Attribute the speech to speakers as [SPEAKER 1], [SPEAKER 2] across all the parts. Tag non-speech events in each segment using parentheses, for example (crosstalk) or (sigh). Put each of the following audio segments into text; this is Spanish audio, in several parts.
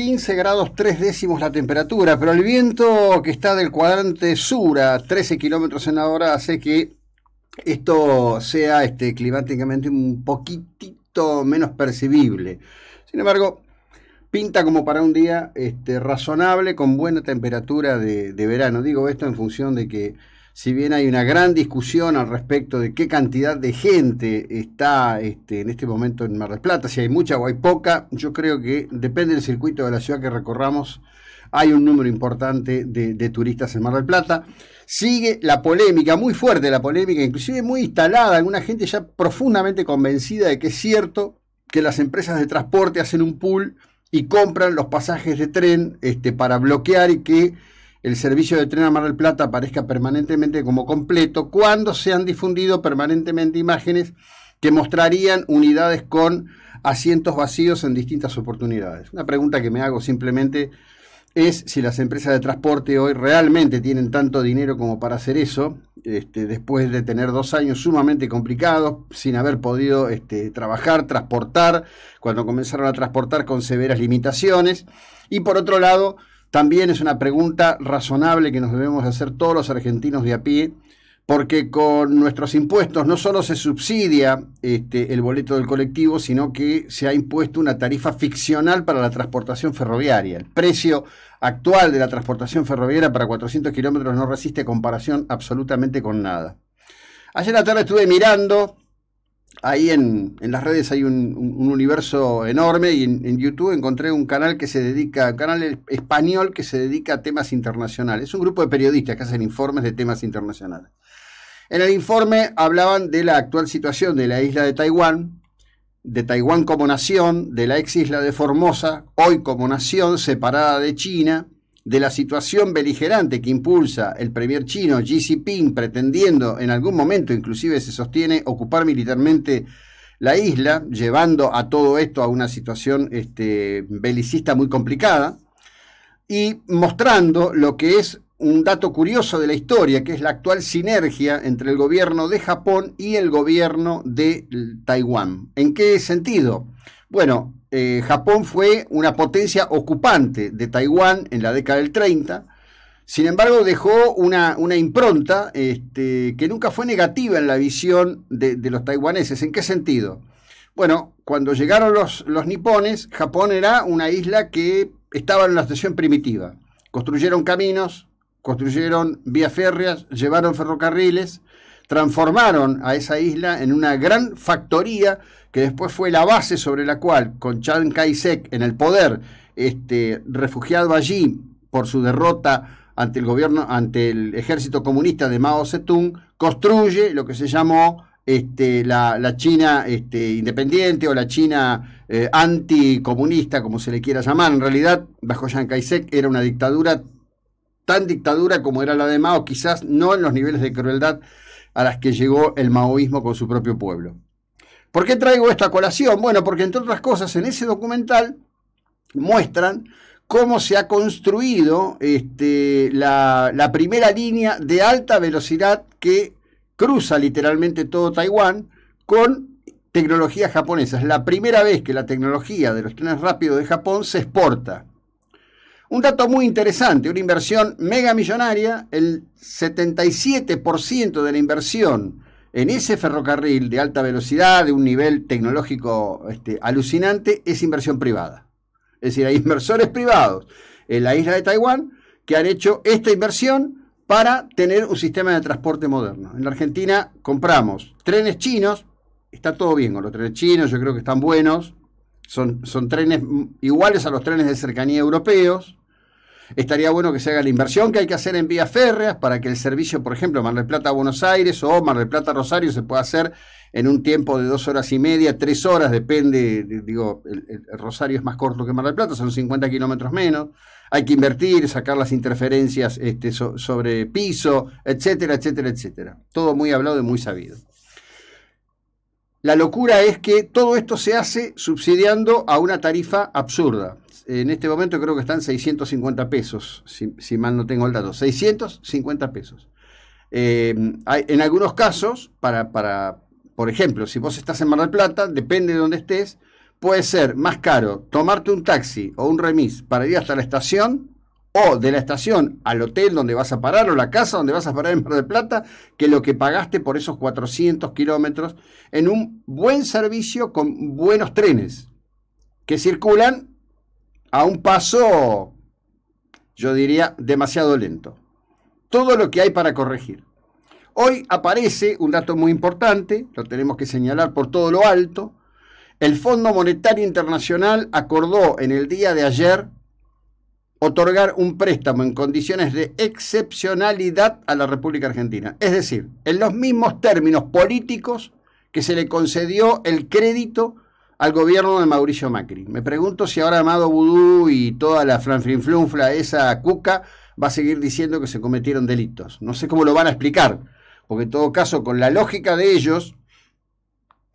[SPEAKER 1] 15 grados 3 décimos la temperatura, pero el viento que está del cuadrante sur a 13 kilómetros en la hora hace que esto sea este, climáticamente un poquitito menos percibible. Sin embargo, pinta como para un día este, razonable con buena temperatura de verano. Digo esto en función de que si bien hay una gran discusión al respecto de qué cantidad de gente está este, en este momento en Mar del Plata, si hay mucha o hay poca, yo creo que depende del circuito de la ciudad que recorramos, hay un número importante de, turistas en Mar del Plata. Sigue la polémica, muy fuerte la polémica, inclusive muy instalada, alguna gente ya profundamente convencida de que es cierto que las empresas de transporte hacen un pool y compran los pasajes de tren este, para bloquear y que el servicio de tren a Mar del Plata aparezca permanentemente como completo cuando se han difundido permanentemente imágenes que mostrarían unidades con asientos vacíos en distintas oportunidades. Una pregunta que me hago simplemente es si las empresas de transporte hoy realmente tienen tanto dinero como para hacer eso, este, después de tener dos años sumamente complicados, sin haber podido este, trabajar, transportar, cuando comenzaron a transportar con severas limitaciones. Y por otro lado, también es una pregunta razonable que nos debemos hacer todos los argentinos de a pie, porque con nuestros impuestos no solo se subsidia este, el boleto del colectivo, sino que se ha impuesto una tarifa ficcional para la transportación ferroviaria. El precio actual de la transportación ferroviaria para 400 kilómetros no resiste comparación absolutamente con nada. Ayer la tarde estuve mirando ahí en, las redes hay un, universo enorme y en, YouTube encontré un canal que se dedica, canal español que se dedica a temas internacionales. Es un grupo de periodistas que hacen informes de temas internacionales. En el informe hablaban de la actual situación de la isla de Taiwán, de Taiwán como nación, de la ex isla de Formosa, hoy como nación separada de China, de la situación beligerante que impulsa el premier chino Xi Jinping, pretendiendo en algún momento, inclusive se sostiene, ocupar militarmente la isla, llevando a todo esto a una situación este, belicista muy complicada, y mostrando lo que es un dato curioso de la historia, que es la actual sinergia entre el gobierno de Japón y el gobierno de Taiwán. ¿En qué sentido? Bueno, eh, Japón fue una potencia ocupante de Taiwán en la década del 30, sin embargo dejó una, una impronta este, que nunca fue negativa en la visión de, los taiwaneses. ¿En qué sentido? Bueno, cuando llegaron los, los nipones, Japón era una isla que estaba en una situación primitiva. Construyeron caminos, construyeron vías férreas, llevaron ferrocarriles, transformaron a esa isla en una gran factoría después fue la base sobre la cual, con Chiang Kai-shek en el poder, este, refugiado allí por su derrota ante el gobierno, ante el ejército comunista de Mao Zedong, construye lo que se llamó este, la, China este, independiente o la China eh, anticomunista, como se le quiera llamar. En realidad, bajo Chiang Kai-shek era una dictadura tan dictadura como era la de Mao, quizás no en los niveles de crueldad a las que llegó el maoísmo con su propio pueblo. ¿Por qué traigo esta colación? Bueno, porque entre otras cosas en ese documental muestran cómo se ha construido este, la, primera línea de alta velocidad que cruza literalmente todo Taiwán con tecnología japonesa. Es la primera vez que la tecnología de los trenes rápidos de Japón se exporta. Un dato muy interesante, una inversión mega millonaria, el 77% de la inversión en ese ferrocarril de alta velocidad, de un nivel tecnológico este, alucinante, es inversión privada. Es decir, hay (laughs) inversores privados en la isla de Taiwán que han hecho esta inversión para tener un sistema de transporte moderno. En la Argentina compramos trenes chinos, está todo bien con los trenes chinos, yo creo que están buenos, son, son trenes iguales a los trenes de cercanía europeos, Estaría bueno que se haga la inversión que hay que hacer en vías férreas para que el servicio, por ejemplo, Mar del Plata a Buenos Aires o Mar del Plata a Rosario se pueda hacer en un tiempo de dos horas y media, tres horas, depende, digo, el, Rosario es más corto que Mar del Plata, son 50 kilómetros menos. Hay que invertir, sacar las interferencias este, sobre piso, etcétera, etcétera, etcétera. Todo muy hablado y muy sabido. La locura es que todo esto se hace subsidiando a una tarifa absurda. En este momento creo que están 650 pesos, si, mal no tengo el dato, 650 pesos. Eh, en algunos casos, para, por ejemplo, si vos estás en Mar del Plata, depende de dónde estés, puede ser más caro tomarte un taxi o un remis para ir hasta la estación o de la estación al hotel donde vas a parar o la casa donde vas a parar en Mar del Plata que lo que pagaste por esos 400 kilómetros en un buen servicio con buenos trenes que circulan a un paso, yo diría, demasiado lento. Todo lo que hay para corregir. Hoy aparece un dato muy importante, lo tenemos que señalar por todo lo alto. El Fondo Monetario Internacional acordó en el día de ayer otorgar un préstamo en condiciones de excepcionalidad a la República Argentina. Es decir, en los mismos términos políticos que se le concedió el crédito al gobierno de Mauricio Macri. Me pregunto si ahora Amado Budú y toda la franflinflunfla, esa cuca, va a seguir diciendo que se cometieron delitos. No sé cómo lo van a explicar, porque en todo caso, con la lógica de ellos,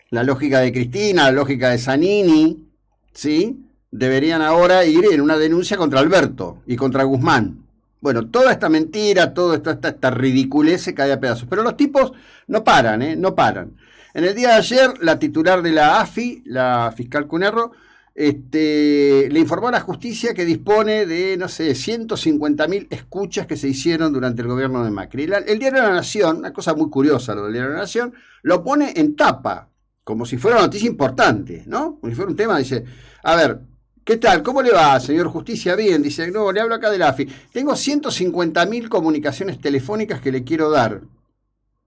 [SPEAKER 1] la lógica de Cristina, la lógica de Zanini, ¿sí? deberían ahora ir en una denuncia contra Alberto y contra Guzmán. Bueno, toda esta mentira, toda esta, esta, ridiculez se cae a pedazos. Pero los tipos no paran, ¿eh? No paran. En el día de ayer, la titular de la AFI, la fiscal Cunerro, este, le informó a la justicia que dispone de, no sé, 150.000 escuchas que se hicieron durante el gobierno de Macri. el diario de la Nación, una cosa muy curiosa lo diario de la Nación, lo pone en tapa, como si fuera una noticia importante, ¿no? Como si fuera un tema, dice, a ver, ¿Qué tal? ¿Cómo le va, señor Justicia? Bien, dice, no, le hablo acá la AFI. Tengo 150.000 comunicaciones telefónicas que le quiero dar.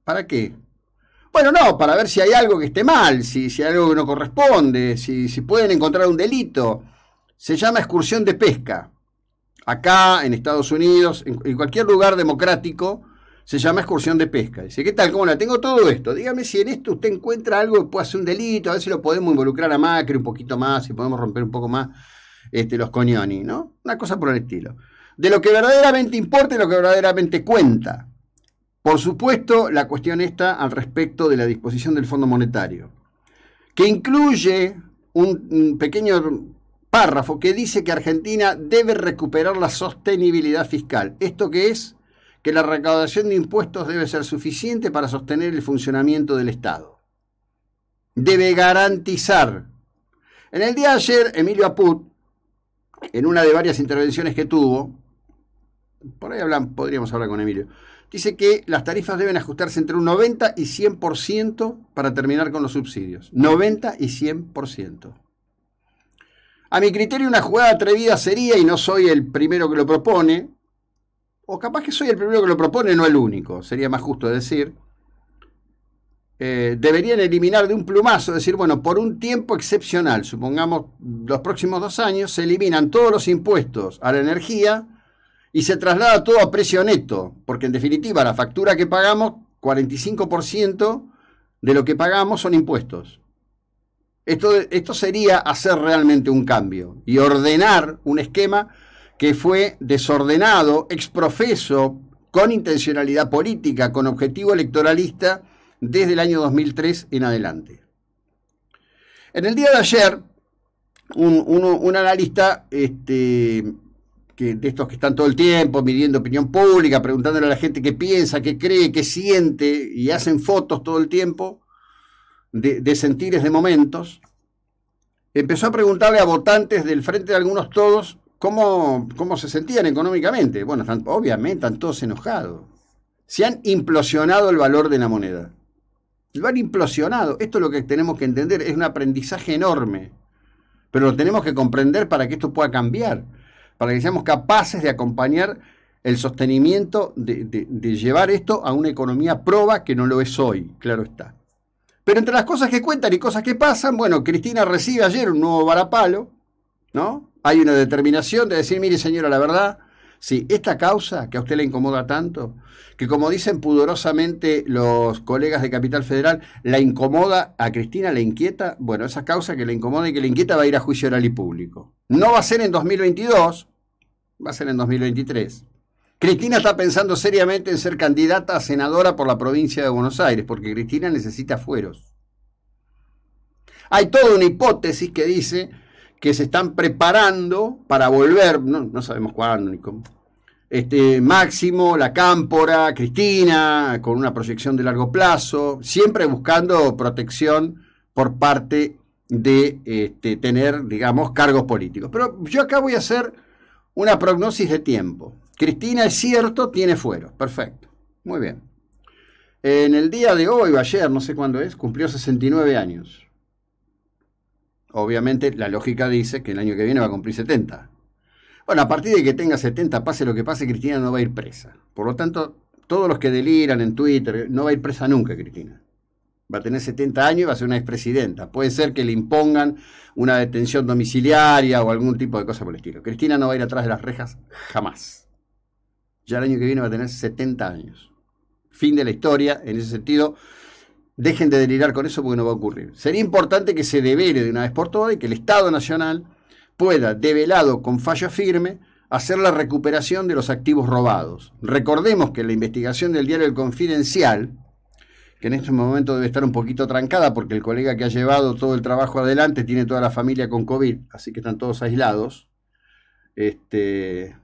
[SPEAKER 1] ¿Para qué? Bueno, no, para ver si hay algo que esté mal, si, si hay algo que no corresponde, si, si pueden encontrar un delito. Se llama excursión de pesca. Acá, en Estados Unidos, en cualquier lugar democrático, se llama excursión de pesca. Dice, ¿qué tal? ¿Cómo la tengo todo esto? Dígame si en esto usted encuentra algo que pueda ser un delito, a ver si lo podemos involucrar a Macri un poquito más, si podemos romper un poco más este, los coñones, ¿no? Una cosa por el estilo. De lo que verdaderamente importa y lo que verdaderamente cuenta. Por supuesto, la cuestión está al respecto de la disposición del Fondo Monetario, que incluye un, un pequeño párrafo que dice que Argentina debe recuperar la sostenibilidad fiscal. ¿Esto qué es? que la recaudación de impuestos debe ser suficiente para sostener el funcionamiento del Estado. Debe garantizar. En el día de ayer, Emilio Aput, en una de varias intervenciones que tuvo, por ahí hablan, podríamos hablar con Emilio, dice que las tarifas deben ajustarse entre un 90 y 100% para terminar con los subsidios. 90 y 100%. A mi criterio, una jugada atrevida sería, y no soy el primero que lo propone, o capaz que soy el primero que lo propone, no el único, sería más justo decir, eh, deberían eliminar de un plumazo, decir, bueno, por un tiempo excepcional, supongamos los próximos dos años, se eliminan todos los impuestos a la energía y se traslada todo a precio neto, porque en definitiva la factura que pagamos, 45% de lo que pagamos son impuestos. Esto, esto sería hacer realmente un cambio y ordenar un esquema que fue desordenado, exprofeso, con intencionalidad política, con objetivo electoralista, desde el año 2003 en adelante. En el día de ayer, un, analista este, que, de estos que están todo el tiempo midiendo opinión pública, preguntándole a la gente qué piensa, qué cree, qué siente, y hacen fotos todo el tiempo de, de sentires de momentos, empezó a preguntarle a votantes del Frente de Algunos Todos cómo, cómo se sentían económicamente. Bueno, obviamente están todos enojados. Se han implosionado el valor de la moneda. Lo han implosionado. Esto es lo que tenemos que entender. Es un aprendizaje enorme. Pero lo tenemos que comprender para que esto pueda cambiar. Para que seamos capaces de acompañar el sostenimiento de, llevar esto a una economía proba que no lo es hoy, claro está. Pero entre las cosas que cuentan y cosas que pasan, bueno, Cristina recibe ayer un nuevo varapalo, ¿no? hay una determinación de decir, mire señora, la verdad, si esta causa que a usted le incomoda tanto, que como dicen pudorosamente los colegas de Capital Federal, la incomoda, a Cristina le inquieta, bueno, esa causa que le incomoda y que le inquieta va a ir a juicio oral y público. No va a ser en 2022, va a ser en 2023. Cristina está pensando seriamente en ser candidata a senadora por la provincia de Buenos Aires, porque Cristina necesita fueros. Hay toda una hipótesis que dice que se están preparando para volver, no, sabemos cuándo ni cómo. Este, Máximo, La Cámpora, Cristina, con una proyección de largo plazo, siempre buscando protección por parte de este, tener, digamos, cargos políticos. Pero yo acá voy a hacer una prognosis de tiempo. Cristina es cierto, tiene fuero. Perfecto. Muy bien. En el día de hoy, o ayer, no sé cuándo es, cumplió 69 años obviamente la lógica dice que el año que viene va a cumplir 70. Bueno, a partir de que tenga 70, pase lo que pase, Cristina no va a ir presa. Por lo tanto, todos los que deliran en Twitter, no va a ir presa nunca Cristina. Va a tener 70 años y va a ser una expresidenta. Puede ser que le impongan una detención domiciliaria o algún tipo de cosa por el estilo. Cristina no va a ir atrás de las rejas jamás. Ya el año que viene va a tener 70 años. Fin de la historia, en ese sentido, Dejen de delirar con eso porque no va a ocurrir. Sería importante que se debere de una vez por todas y que el Estado Nacional pueda, develado con fallo firme, hacer la recuperación de los activos robados. Recordemos que la investigación del diario El Confidencial, que en este momento debe estar un poquito trancada porque el colega que ha llevado todo el trabajo adelante tiene toda la familia con COVID, así que están todos aislados. Este,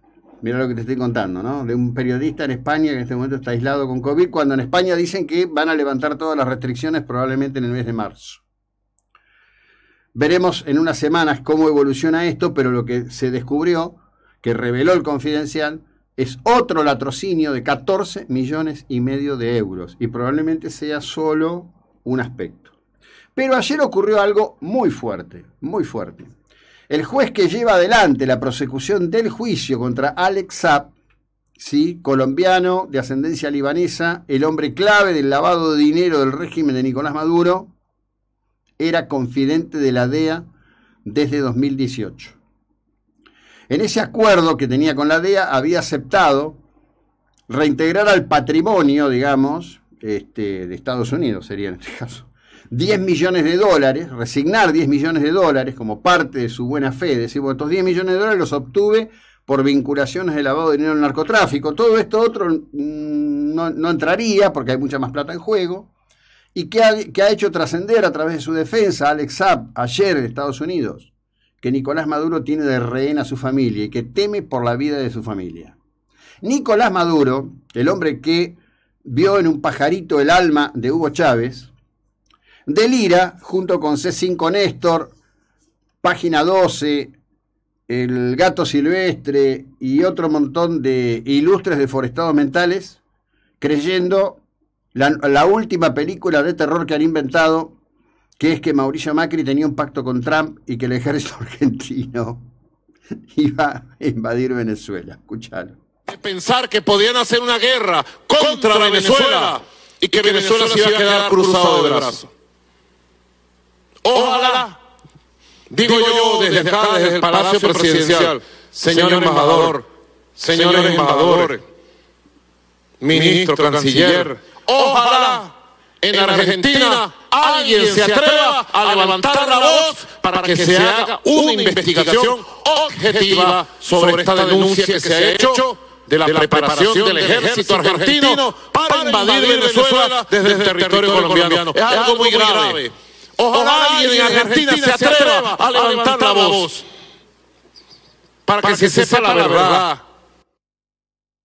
[SPEAKER 1] Mira lo que te estoy contando, ¿no? De un periodista en España que en este momento está aislado con COVID, cuando en España dicen que van a levantar todas las restricciones probablemente en el mes de marzo. Veremos en unas semanas cómo evoluciona esto, pero lo que se descubrió, que reveló el confidencial, es otro latrocinio de 14 millones y medio de euros y probablemente sea solo un aspecto. Pero ayer ocurrió algo muy fuerte, muy fuerte. El juez que lleva adelante la prosecución del juicio contra Alex Zapp, ¿sí? colombiano de ascendencia libanesa, el hombre clave del lavado de dinero del régimen de Nicolás Maduro, era confidente de la DEA desde 2018. En ese acuerdo que tenía con la DEA había aceptado reintegrar al patrimonio, digamos, este, de Estados Unidos, sería en este caso, 10 millones de dólares, resignar 10 millones de dólares como parte de su buena fe, decir, bueno, estos 10 millones de dólares los obtuve por vinculaciones de lavado de dinero al narcotráfico. Todo esto otro mm, no, entraría porque hay mucha más plata en juego. ¿Y que ha, hecho trascender a través de su defensa Alex Saab ayer de Estados Unidos? Que Nicolás Maduro tiene de rehén a su familia y que teme por la vida de su familia. Nicolás Maduro, el hombre que vio en un pajarito el alma de Hugo Chávez, Delira, junto con C5 Néstor, página 12, El Gato Silvestre y otro montón de ilustres deforestados mentales, creyendo la, última película de terror que han inventado, que es que Mauricio Macri tenía un pacto con Trump y que el ejército (laughs) argentino iba a invadir Venezuela. Escuchalo. Pensar que podían hacer una guerra contra, Venezuela, y que, Venezuela, Venezuela, se iba a quedar cruzado de brazos. Ojalá, digo yo desde acá, desde el Palacio Presidencial, señor embajador, señores embajadores,
[SPEAKER 2] ministro, canciller,
[SPEAKER 1] ojalá en Argentina alguien se atreva a levantar la voz para que se haga una investigación objetiva sobre esta denuncia que se ha hecho de la, preparación, del ejército argentino para invadir Venezuela desde, el territorio, colombiano. colombiano. Es algo muy grave. Ojalá, alguien en Argentina, se atreva a levantar la voz para que, se, sepa la verdad